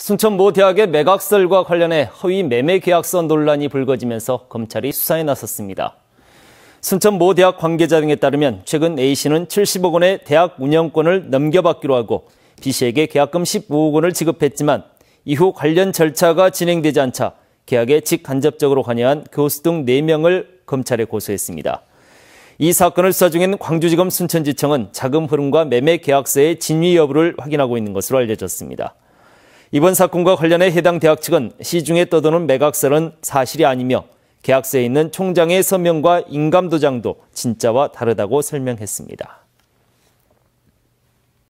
순천 모 대학의 매각설과 관련해 허위 매매 계약서 논란이 불거지면서 검찰이 수사에 나섰습니다. 순천 모 대학 관계자 등에 따르면 최근 A씨는 70억 원의 대학 운영권을 넘겨받기로 하고 B씨에게 계약금 15억 원을 지급했지만 이후 관련 절차가 진행되지 않자 계약에 직간접적으로 관여한 교수 등 4명을 검찰에 고소했습니다. 이 사건을 수사 중인 광주지검 순천지청은 자금 흐름과 매매 계약서의 진위 여부를 확인하고 있는 것으로 알려졌습니다. 이번 사건과 관련해 해당 대학 측은 시중에 떠도는 매각설은 사실이 아니며 계약서에 있는 총장의 서명과 인감도장도 진짜와 다르다고 설명했습니다.